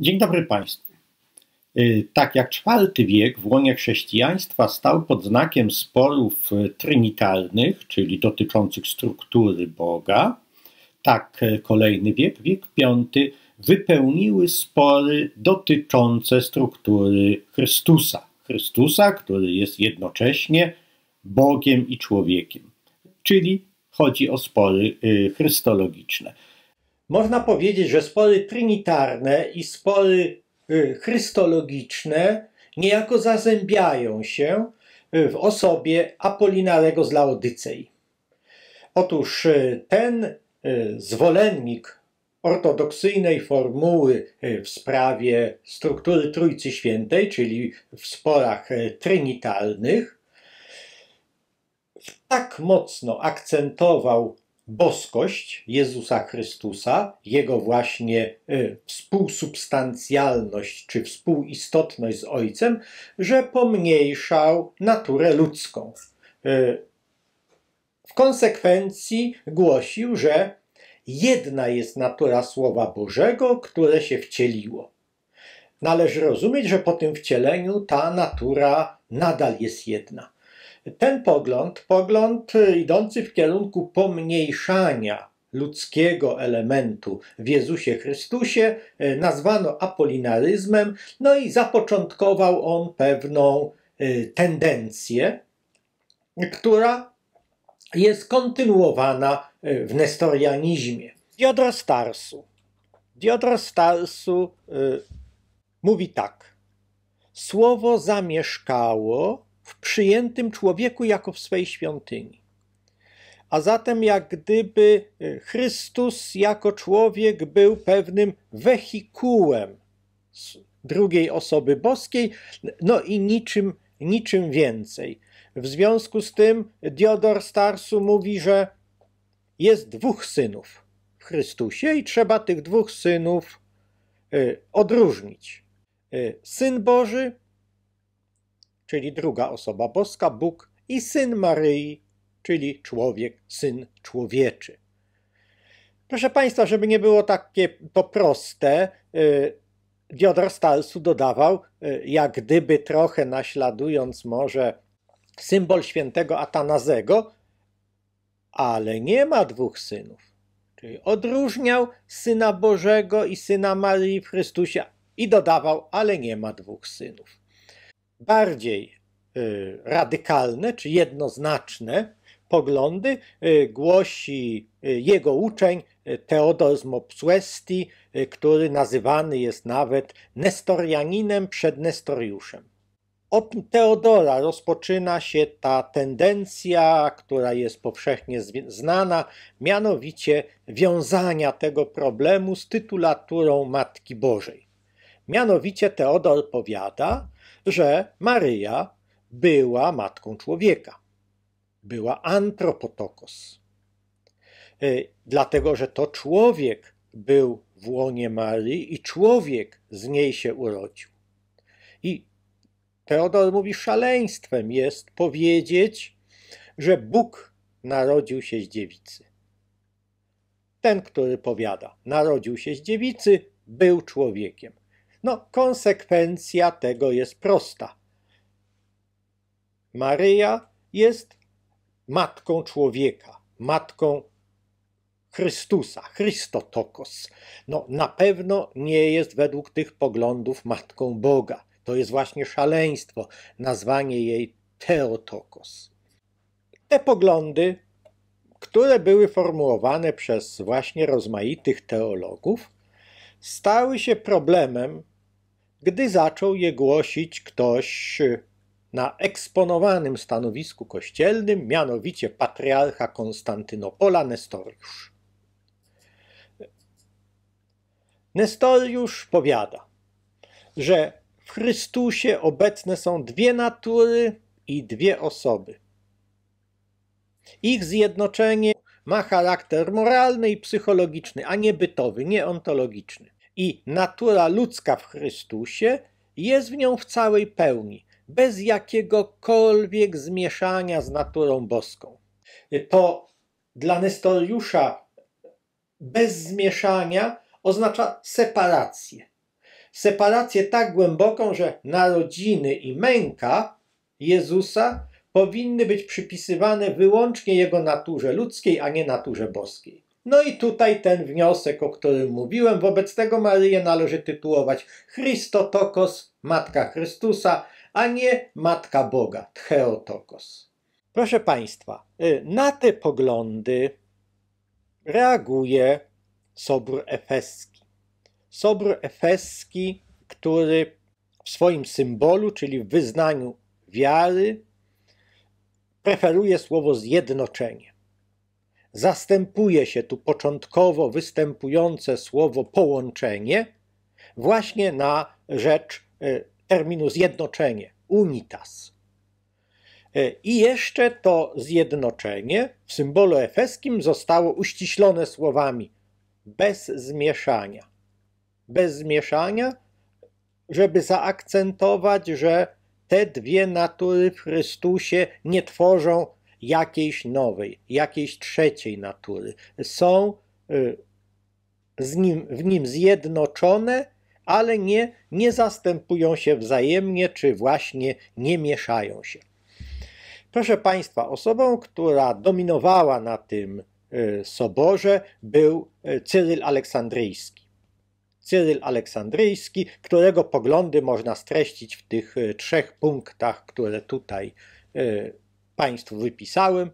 Dzień dobry Państwu. Y, tak jak IV wiek w łonie chrześcijaństwa stał pod znakiem sporów trynitalnych, czyli dotyczących struktury Boga, tak kolejny wiek, wiek V, wypełniły spory dotyczące struktury Chrystusa. Chrystusa, który jest jednocześnie Bogiem i człowiekiem, czyli chodzi o spory y, chrystologiczne można powiedzieć, że spory trinitarne i spory y, chrystologiczne niejako zazębiają się y, w osobie Apolinarego z Laodycei. Otóż y, ten zwolennik ortodoksyjnej formuły w sprawie struktury Trójcy Świętej, czyli w sporach trinitarnych, tak mocno akcentował boskość Jezusa Chrystusa, jego właśnie y, współsubstancjalność czy współistotność z Ojcem, że pomniejszał naturę ludzką. Y, w konsekwencji głosił, że jedna jest natura Słowa Bożego, które się wcieliło. Należy rozumieć, że po tym wcieleniu ta natura nadal jest jedna. Ten pogląd, pogląd y, idący w kierunku pomniejszania ludzkiego elementu w Jezusie Chrystusie, y, nazwano apolinaryzmem, no i zapoczątkował on pewną y, tendencję, która jest kontynuowana w nestorianizmie. Diodor Starsu. Diodor Starsu mówi tak. Słowo zamieszkało w przyjętym człowieku jako w swej świątyni. A zatem, jak gdyby e, Chrystus jako człowiek był pewnym wehikułem drugiej osoby boskiej, no i niczym, niczym więcej. W związku z tym Diodor Starsu mówi, że jest dwóch synów w Chrystusie i trzeba tych dwóch synów e, odróżnić. E, Syn Boży czyli druga osoba boska, Bóg, i syn Maryi, czyli człowiek, syn człowieczy. Proszę Państwa, żeby nie było takie to proste, y, Diodor Stalsu dodawał, y, jak gdyby trochę naśladując może symbol świętego Atanazego, ale nie ma dwóch synów. Czyli odróżniał Syna Bożego i Syna Marii w Chrystusie i dodawał, ale nie ma dwóch synów bardziej y, radykalne czy jednoznaczne poglądy y, głosi y, jego uczeń Teodor z Mopsuesti, który nazywany jest nawet nestorianinem przed nestoriuszem. Od Teodora rozpoczyna się ta tendencja, która jest powszechnie znana, mianowicie wiązania tego problemu z tytulaturą Matki Bożej. Mianowicie Teodor powiada, że Maryja była matką człowieka. Była antropotokos. Y, dlatego, że to człowiek był w łonie Maryi i człowiek z niej się urodził. I Teodor mówi, szaleństwem jest powiedzieć, że Bóg narodził się z dziewicy. Ten, który powiada, narodził się z dziewicy, był człowiekiem. No, konsekwencja tego jest prosta. Maryja jest matką człowieka, matką Chrystusa, Christotokos. No, na pewno nie jest według tych poglądów matką Boga. To jest właśnie szaleństwo, nazwanie jej Theotokos. Te poglądy, które były formułowane przez właśnie rozmaitych teologów, stały się problemem gdy zaczął je głosić ktoś na eksponowanym stanowisku kościelnym, mianowicie patriarcha Konstantynopola Nestoriusz. Nestoriusz powiada, że w Chrystusie obecne są dwie natury i dwie osoby. Ich zjednoczenie ma charakter moralny i psychologiczny, a nie bytowy, nie ontologiczny i natura ludzka w Chrystusie jest w nią w całej pełni, bez jakiegokolwiek zmieszania z naturą boską. To dla Nestoriusza bez zmieszania oznacza separację. Separację tak głęboką, że narodziny i męka Jezusa powinny być przypisywane wyłącznie jego naturze ludzkiej, a nie naturze boskiej. No i tutaj ten wniosek, o którym mówiłem, wobec tego Maryję należy tytułować Christotokos, Matka Chrystusa, a nie Matka Boga, Theotokos. Proszę Państwa, y, na te poglądy reaguje Sobór Efeski. Sobór Efeski, który w swoim symbolu, czyli w wyznaniu wiary, preferuje słowo zjednoczenie zastępuje się tu początkowo występujące słowo połączenie właśnie na rzecz e, terminu zjednoczenie, unitas. E, I jeszcze to zjednoczenie w symbolu efeskim zostało uściślone słowami bez zmieszania. Bez zmieszania, żeby zaakcentować, że te dwie natury w Chrystusie nie tworzą jakiejś nowej, jakiejś trzeciej natury. Są y, nim, w nim zjednoczone, ale nie, nie zastępują się wzajemnie, czy właśnie nie mieszają się. Proszę Państwa, osobą, która dominowała na tym y, soborze, był y, Cyryl Aleksandryjski. Cyryl Aleksandryjski, którego poglądy można streścić w tych trzech punktach, które tutaj Państwu wypisałem,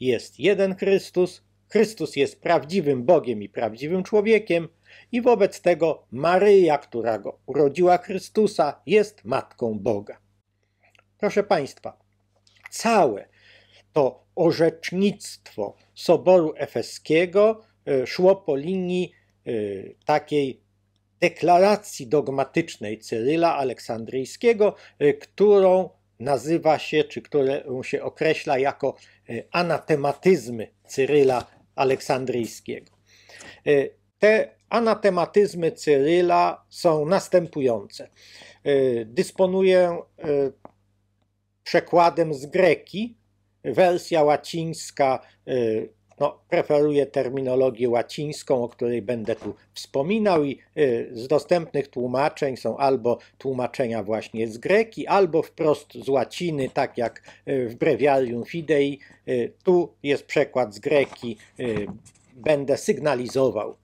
jest jeden Chrystus, Chrystus jest prawdziwym Bogiem i prawdziwym człowiekiem i wobec tego Maryja, która go urodziła Chrystusa, jest matką Boga. Proszę Państwa, całe to orzecznictwo Soboru Efeskiego e, szło po linii e, takiej deklaracji dogmatycznej Cyryla Aleksandryjskiego, e, którą nazywa się, czy które się określa jako e, anatematyzmy Cyryla Aleksandryjskiego. E, te anatematyzmy Cyryla są następujące. E, Dysponuję przekładem z greki, wersja łacińska no, preferuję terminologię łacińską, o której będę tu wspominał i y, z dostępnych tłumaczeń są albo tłumaczenia właśnie z greki, albo wprost z łaciny, tak jak y, w Breviarium Fidei. Y, tu jest przekład z greki. Będę sygnalizował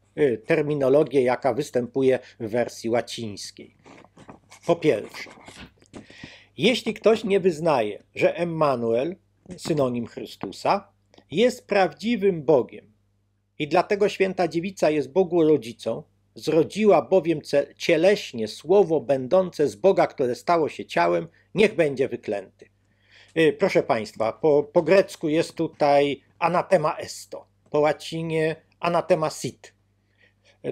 terminologię, jaka występuje w wersji łacińskiej. Po pierwsze, jeśli ktoś nie wyznaje, że Emmanuel, synonim Chrystusa, jest prawdziwym Bogiem. I dlatego święta dziewica jest Bogu rodzicą, zrodziła bowiem cieleśnie słowo będące z Boga, które stało się ciałem, niech będzie wyklęty. Y, proszę Państwa, po, po grecku jest tutaj anatema esto, po łacinie anatema sit.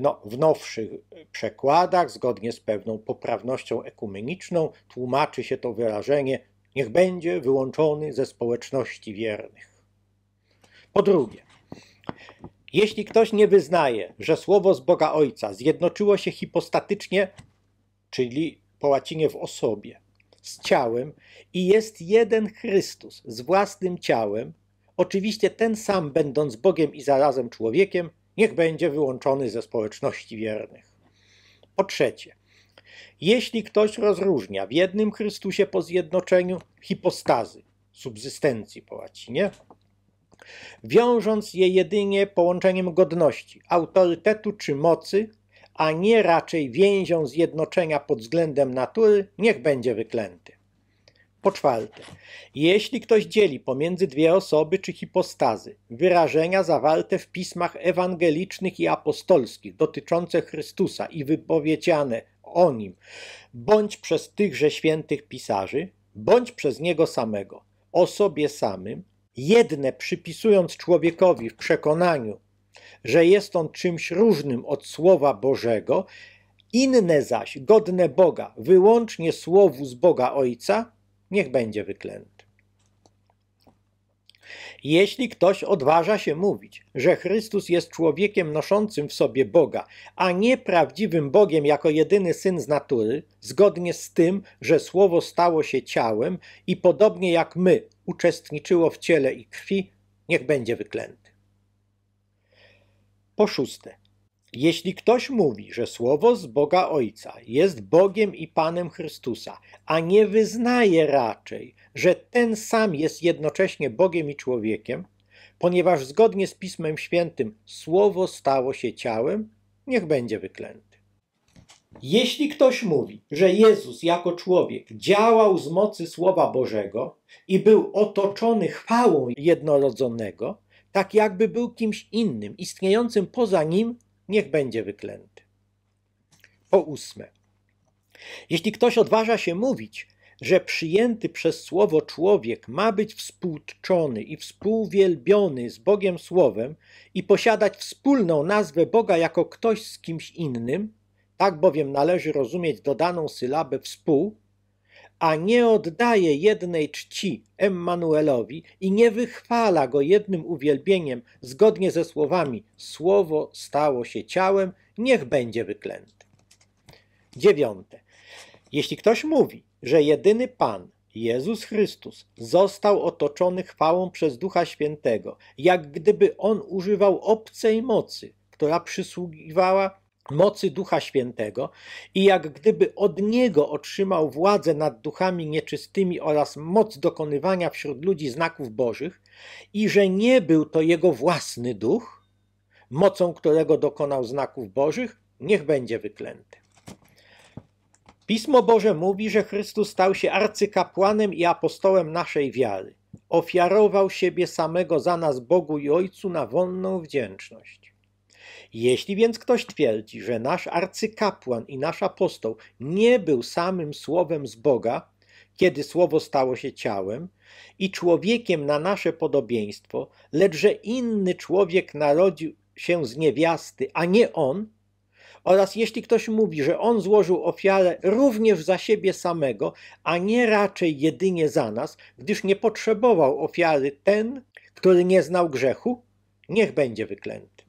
No, w nowszych przekładach, zgodnie z pewną poprawnością ekumeniczną, tłumaczy się to wyrażenie niech będzie wyłączony ze społeczności wiernych. Po drugie, jeśli ktoś nie wyznaje, że słowo z Boga Ojca zjednoczyło się hipostatycznie, czyli po łacinie w osobie, z ciałem i jest jeden Chrystus z własnym ciałem, oczywiście ten sam, będąc Bogiem i zarazem człowiekiem, niech będzie wyłączony ze społeczności wiernych. Po trzecie, jeśli ktoś rozróżnia w jednym Chrystusie po zjednoczeniu hipostazy, subsystencji po łacinie, wiążąc je jedynie połączeniem godności, autorytetu czy mocy, a nie raczej więzią zjednoczenia pod względem natury, niech będzie wyklęty. Po czwarte, jeśli ktoś dzieli pomiędzy dwie osoby czy hipostazy wyrażenia zawarte w pismach ewangelicznych i apostolskich dotyczące Chrystusa i wypowiedziane o nim, bądź przez tychże świętych pisarzy, bądź przez niego samego, o sobie samym, jedne przypisując człowiekowi w przekonaniu, że jest on czymś różnym od Słowa Bożego, inne zaś, godne Boga, wyłącznie Słowu z Boga Ojca, niech będzie wyklęty. Jeśli ktoś odważa się mówić, że Chrystus jest człowiekiem noszącym w sobie Boga, a nie prawdziwym Bogiem jako jedyny syn z natury, zgodnie z tym, że Słowo stało się ciałem i podobnie jak my uczestniczyło w ciele i krwi, niech będzie wyklęty. Po szóste, jeśli ktoś mówi, że słowo z Boga Ojca jest Bogiem i Panem Chrystusa, a nie wyznaje raczej, że ten sam jest jednocześnie Bogiem i człowiekiem, ponieważ zgodnie z Pismem Świętym słowo stało się ciałem, niech będzie wyklęty. Jeśli ktoś mówi, że Jezus jako człowiek działał z mocy Słowa Bożego i był otoczony chwałą jednorodzonego, tak jakby był kimś innym, istniejącym poza nim niech będzie wyklęty. Po ósme. Jeśli ktoś odważa się mówić, że przyjęty przez słowo człowiek ma być współczczony i współwielbiony z Bogiem Słowem i posiadać wspólną nazwę Boga jako ktoś z kimś innym, tak bowiem należy rozumieć dodaną sylabę współ, a nie oddaje jednej czci Emmanuelowi i nie wychwala go jednym uwielbieniem, zgodnie ze słowami Słowo stało się ciałem, niech będzie wyklęty. Dziewiąte. Jeśli ktoś mówi, że jedyny Pan, Jezus Chrystus, został otoczony chwałą przez Ducha Świętego, jak gdyby on używał obcej mocy, która przysługiwała mocy Ducha Świętego i jak gdyby od Niego otrzymał władzę nad duchami nieczystymi oraz moc dokonywania wśród ludzi znaków bożych i że nie był to Jego własny duch, mocą którego dokonał znaków bożych, niech będzie wyklęty. Pismo Boże mówi, że Chrystus stał się arcykapłanem i apostołem naszej wiary. Ofiarował siebie samego za nas Bogu i Ojcu na wolną wdzięczność. Jeśli więc ktoś twierdzi, że nasz arcykapłan i nasz apostoł nie był samym słowem z Boga, kiedy słowo stało się ciałem i człowiekiem na nasze podobieństwo, lecz że inny człowiek narodził się z niewiasty, a nie on, oraz jeśli ktoś mówi, że on złożył ofiarę również za siebie samego, a nie raczej jedynie za nas, gdyż nie potrzebował ofiary ten, który nie znał grzechu, niech będzie wyklęty.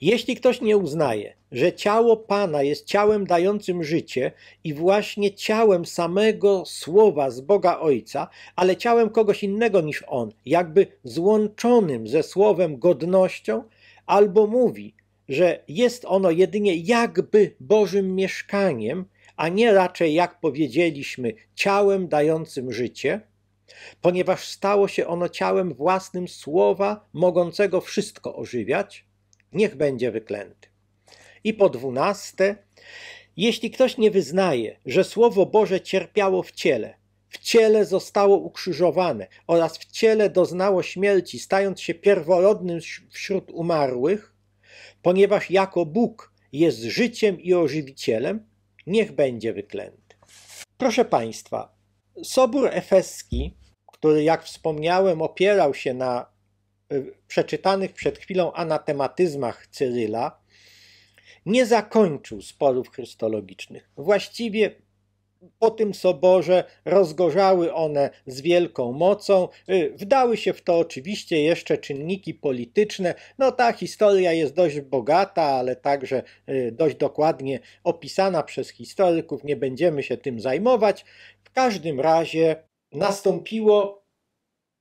Jeśli ktoś nie uznaje, że ciało Pana jest ciałem dającym życie i właśnie ciałem samego słowa z Boga Ojca, ale ciałem kogoś innego niż On, jakby złączonym ze słowem godnością, albo mówi, że jest ono jedynie jakby Bożym mieszkaniem, a nie raczej, jak powiedzieliśmy, ciałem dającym życie, ponieważ stało się ono ciałem własnym słowa, mogącego wszystko ożywiać, niech będzie wyklęty. I po dwunaste, jeśli ktoś nie wyznaje, że Słowo Boże cierpiało w ciele, w ciele zostało ukrzyżowane oraz w ciele doznało śmierci, stając się pierworodnym wśród umarłych, ponieważ jako Bóg jest życiem i ożywicielem, niech będzie wyklęty. Proszę Państwa, Sobór Efeski, który jak wspomniałem opierał się na przeczytanych przed chwilą anatematyzmach Cyryla, nie zakończył sporów chrystologicznych. Właściwie po tym soborze rozgorzały one z wielką mocą. Y, wdały się w to oczywiście jeszcze czynniki polityczne. No ta historia jest dość bogata, ale także y, dość dokładnie opisana przez historyków. Nie będziemy się tym zajmować. W każdym razie nastąpiło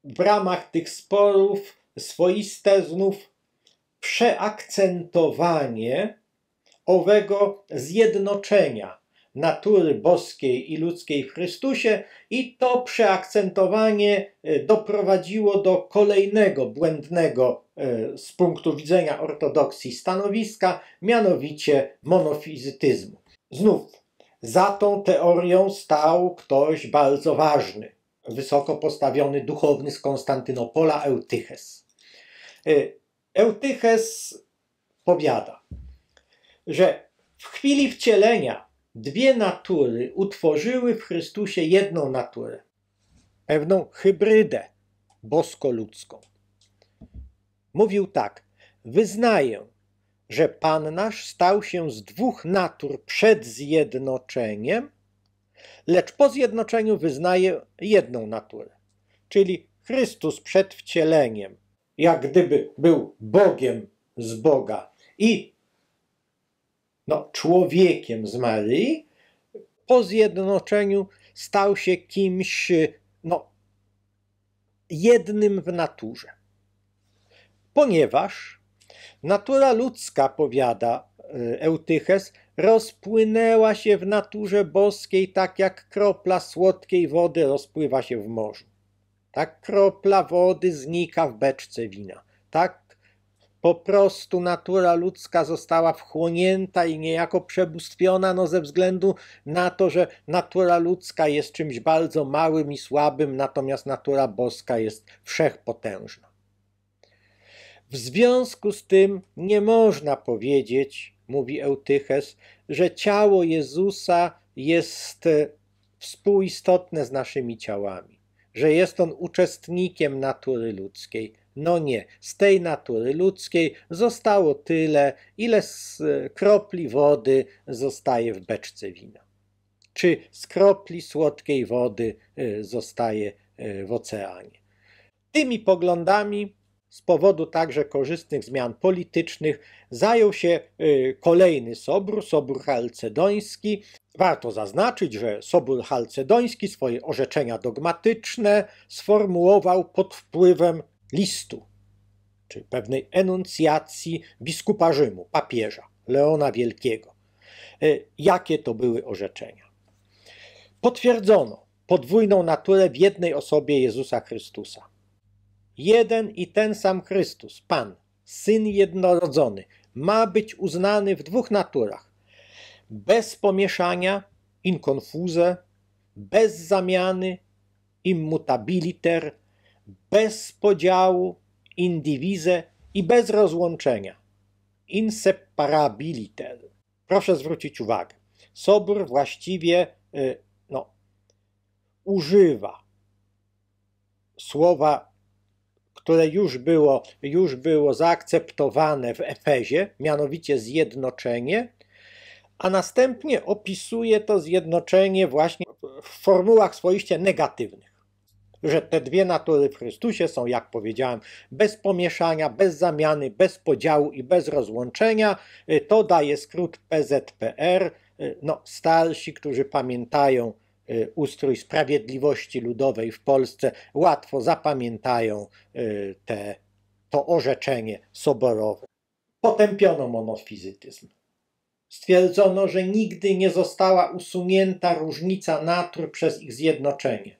w ramach tych sporów swoiste znów przeakcentowanie owego zjednoczenia natury boskiej i ludzkiej w Chrystusie i to przeakcentowanie e, doprowadziło do kolejnego błędnego e, z punktu widzenia ortodoksji stanowiska, mianowicie monofizytyzmu. Znów, za tą teorią stał ktoś bardzo ważny, wysoko postawiony duchowny z Konstantynopola Eutyches. Y, Eutyches powiada, że w chwili wcielenia dwie natury utworzyły w Chrystusie jedną naturę, pewną hybrydę bosko-ludzką. Mówił tak: Wyznaję, że Pan nasz stał się z dwóch natur przed zjednoczeniem lecz po zjednoczeniu wyznaje jedną naturę, czyli Chrystus przed wcieleniem, jak gdyby był Bogiem z Boga i no, człowiekiem z Maryi, po zjednoczeniu stał się kimś no, jednym w naturze. Ponieważ natura ludzka, powiada Eutyches, rozpłynęła się w naturze boskiej, tak jak kropla słodkiej wody rozpływa się w morzu. Tak kropla wody znika w beczce wina. Tak po prostu natura ludzka została wchłonięta i niejako przebóstwiona, no ze względu na to, że natura ludzka jest czymś bardzo małym i słabym, natomiast natura boska jest wszechpotężna. W związku z tym nie można powiedzieć, mówi Eutyches, że ciało Jezusa jest e, współistotne z naszymi ciałami, że jest on uczestnikiem natury ludzkiej. No nie, z tej natury ludzkiej zostało tyle, ile z e, kropli wody zostaje w beczce wina. Czy z kropli słodkiej wody e, zostaje w oceanie. Tymi poglądami z powodu także korzystnych zmian politycznych zajął się y, kolejny Sobór, Sobór Chalcedoński. Warto zaznaczyć, że Sobór Chalcedoński swoje orzeczenia dogmatyczne sformułował pod wpływem listu, czy pewnej enuncjacji biskupa Rzymu, papieża Leona Wielkiego. Y, jakie to były orzeczenia? Potwierdzono podwójną naturę w jednej osobie Jezusa Chrystusa jeden i ten sam Chrystus, Pan, Syn Jednorodzony, ma być uznany w dwóch naturach, bez pomieszania, in confuse, bez zamiany, immutabiliter, bez podziału, in divise i bez rozłączenia, inseparabiliter. Proszę zwrócić uwagę, Sobór właściwie y, no, używa słowa które już było, już było zaakceptowane w Efezie, mianowicie zjednoczenie, a następnie opisuje to zjednoczenie właśnie w formułach swoiście negatywnych. Że te dwie natury w Chrystusie są, jak powiedziałem, bez pomieszania, bez zamiany, bez podziału i bez rozłączenia. Y, to daje skrót PZPR. Y, no, starsi, którzy pamiętają Y, ustrój sprawiedliwości ludowej w Polsce, łatwo zapamiętają y, te, to orzeczenie soborowe. Potępiono monofizytyzm. Stwierdzono, że nigdy nie została usunięta różnica natur przez ich zjednoczenie,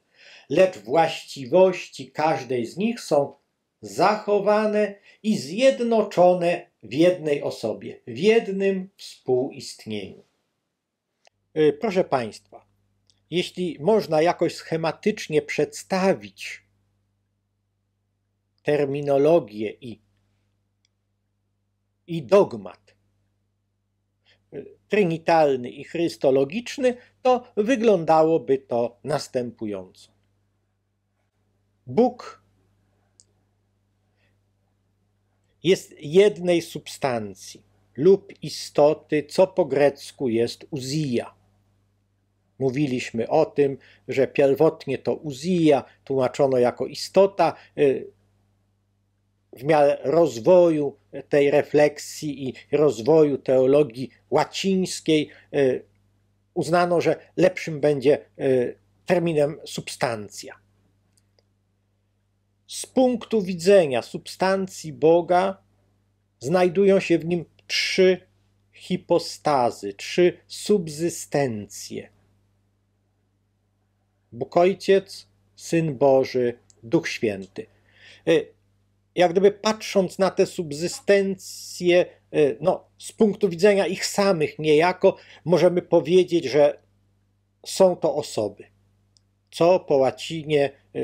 lecz właściwości każdej z nich są zachowane i zjednoczone w jednej osobie, w jednym współistnieniu. Y, proszę Państwa, jeśli można jakoś schematycznie przedstawić terminologię i, i dogmat trynitalny i chrystologiczny, to wyglądałoby to następująco. Bóg jest jednej substancji lub istoty, co po grecku jest uzija Mówiliśmy o tym, że pierwotnie to Uzija tłumaczono jako istota. Y, w miarę rozwoju tej refleksji i rozwoju teologii łacińskiej y, uznano, że lepszym będzie y, terminem substancja. Z punktu widzenia substancji Boga znajdują się w nim trzy hipostazy, trzy subsystencje. Bóg Ojciec, Syn Boży, Duch Święty. E, jak gdyby patrząc na te subsystencje, e, no, z punktu widzenia ich samych niejako, możemy powiedzieć, że są to osoby. Co po łacinie e,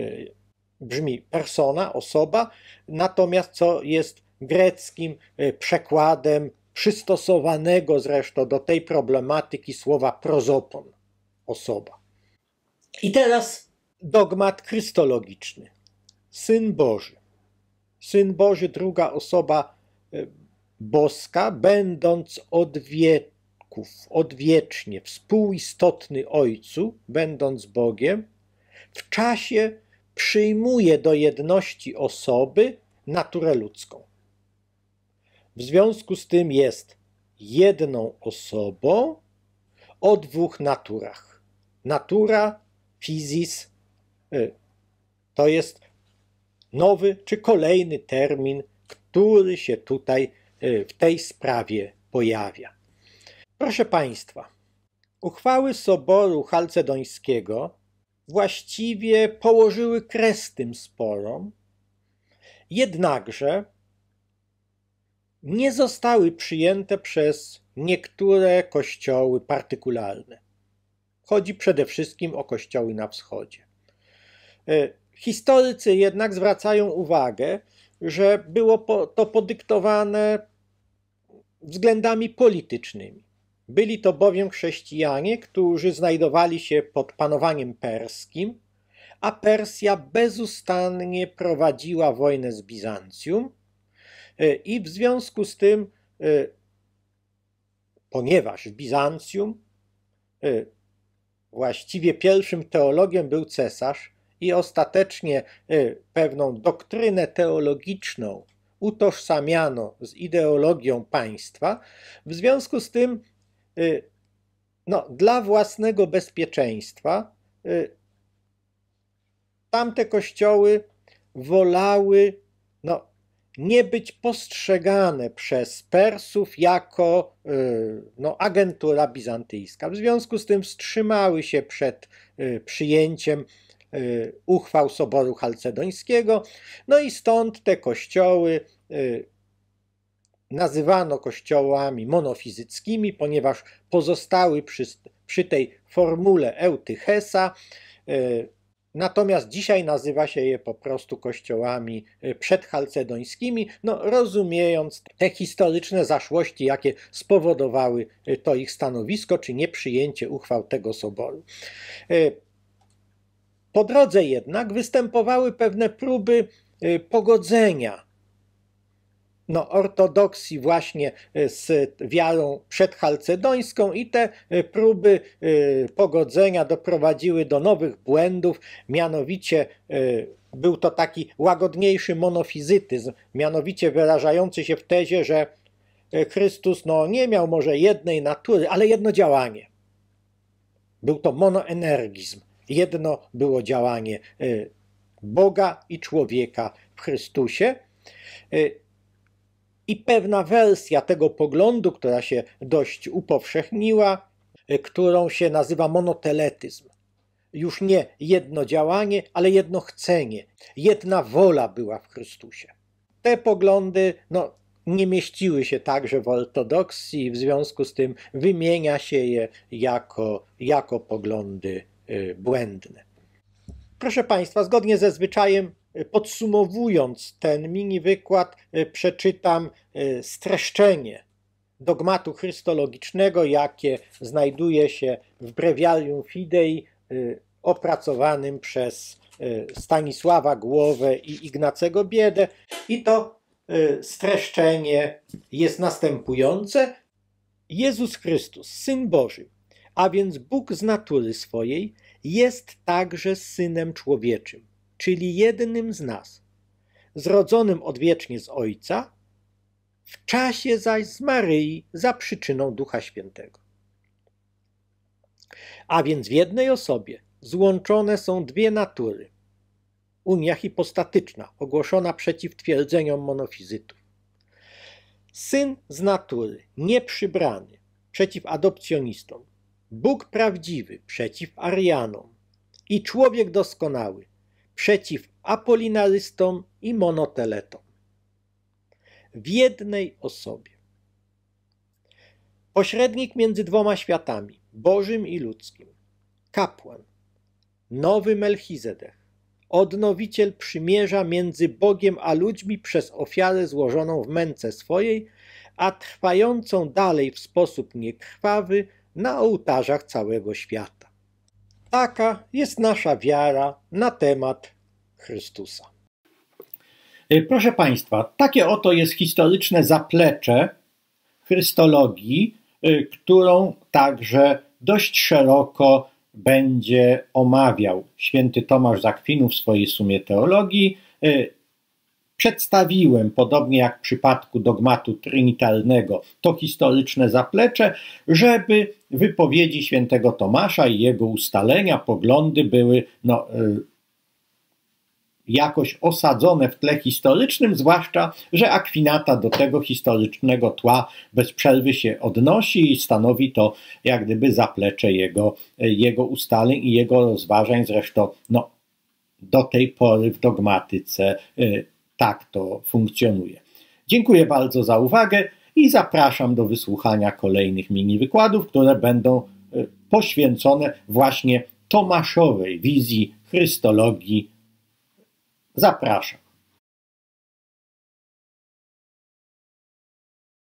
brzmi persona, osoba, natomiast co jest greckim przekładem przystosowanego zresztą do tej problematyki słowa prozopon, osoba. I teraz dogmat krystologiczny. Syn Boży. Syn Boży, druga osoba e, boska, będąc od wieków, odwiecznie współistotny Ojcu, będąc Bogiem, w czasie przyjmuje do jedności osoby naturę ludzką. W związku z tym jest jedną osobą o dwóch naturach. Natura physis y, to jest nowy czy kolejny termin, który się tutaj y, w tej sprawie pojawia. Proszę Państwa, uchwały Soboru Chalcedońskiego właściwie położyły kres tym sporom, jednakże nie zostały przyjęte przez niektóre kościoły partykularne. Chodzi przede wszystkim o kościoły na wschodzie. E, historycy jednak zwracają uwagę, że było to podyktowane względami politycznymi. Byli to bowiem chrześcijanie, którzy znajdowali się pod panowaniem perskim, a Persja bezustannie prowadziła wojnę z Bizancjum e, i w związku z tym, e, ponieważ w Bizancjum Właściwie pierwszym teologiem był cesarz i ostatecznie y, pewną doktrynę teologiczną utożsamiano z ideologią państwa. W związku z tym, y, no, dla własnego bezpieczeństwa, y, tamte kościoły wolały no, nie być postrzegane przez Persów jako y, no, agentura bizantyjska. W związku z tym wstrzymały się przed y, przyjęciem y, uchwał Soboru Chalcedońskiego, no i stąd te kościoły nazywano kościołami monofizyckimi, ponieważ pozostały przy, przy tej formule Eutychesa, Natomiast dzisiaj nazywa się je po prostu kościołami e, przedchalcedońskimi, no rozumiejąc te historyczne zaszłości, jakie spowodowały e, to ich stanowisko czy nieprzyjęcie uchwał tego soboru. E, po drodze jednak występowały pewne próby pogodzenia no, ortodoksji właśnie e, z wiarą przedchalcedońską i te e, próby e, pogodzenia doprowadziły do nowych błędów, mianowicie był to taki łagodniejszy monofizytyzm, mianowicie wyrażający się w tezie, że Chrystus no, nie miał może jednej natury, ale jedno działanie. Był to monoenergizm. Jedno było działanie Boga i człowieka w Chrystusie i pewna wersja tego poglądu, która się dość upowszechniła, e, którą się nazywa monoteletyzm. Już nie jedno działanie, ale jedno chcenie, jedna wola była w Chrystusie. Te poglądy no, nie mieściły się także w ortodoksji, w związku z tym wymienia się je jako, jako poglądy e, błędne. Proszę Państwa, zgodnie ze zwyczajem Podsumowując ten mini wykład, e, przeczytam e, streszczenie dogmatu chrystologicznego, jakie znajduje się w Brewialium Fidei e, opracowanym przez Stanisława Głowę i Ignacego Biedę. I to streszczenie jest następujące. Jezus Chrystus, Syn Boży, a więc Bóg z natury swojej, jest także Synem Człowieczym czyli jednym z nas, zrodzonym odwiecznie z Ojca, w czasie zaś z Maryi za przyczyną Ducha Świętego. A więc w jednej osobie złączone są dwie natury. Unia hipostatyczna, ogłoszona przeciw twierdzeniom monofizytów. Syn z natury, nieprzybrany, przeciw adopcjonistom. Bóg prawdziwy, przeciw Arianom. I człowiek doskonały, przeciw apolinarystom i monoteletom. W jednej osobie. Pośrednik między dwoma światami, Bożym i ludzkim. Kapłan, nowy Melchizedek, odnowiciel przymierza między Bogiem a ludźmi przez ofiarę złożoną w męce swojej, a trwającą dalej w sposób niekrwawy na ołtarzach całego świata. Taka jest nasza wiara na temat Chrystusa. Y, proszę Państwa, takie oto jest historyczne zaplecze Chrystologii, y, którą także dość szeroko będzie omawiał święty Tomasz Zakwinu w swojej sumie teologii y, Przedstawiłem, podobnie jak w przypadku dogmatu trinitalnego, to historyczne zaplecze, żeby wypowiedzi świętego Tomasza i jego ustalenia, poglądy były no, e, jakoś osadzone w tle historycznym, zwłaszcza, że Akwinata do tego historycznego tła bez przerwy się odnosi i stanowi to jak gdyby zaplecze jego, e, jego ustaleń i jego rozważań, zresztą no, do tej pory w dogmatyce e, tak to funkcjonuje. Dziękuję bardzo za uwagę i zapraszam do wysłuchania kolejnych mini wykładów, które będą e, poświęcone właśnie Tomaszowej wizji Chrystologii. Zapraszam.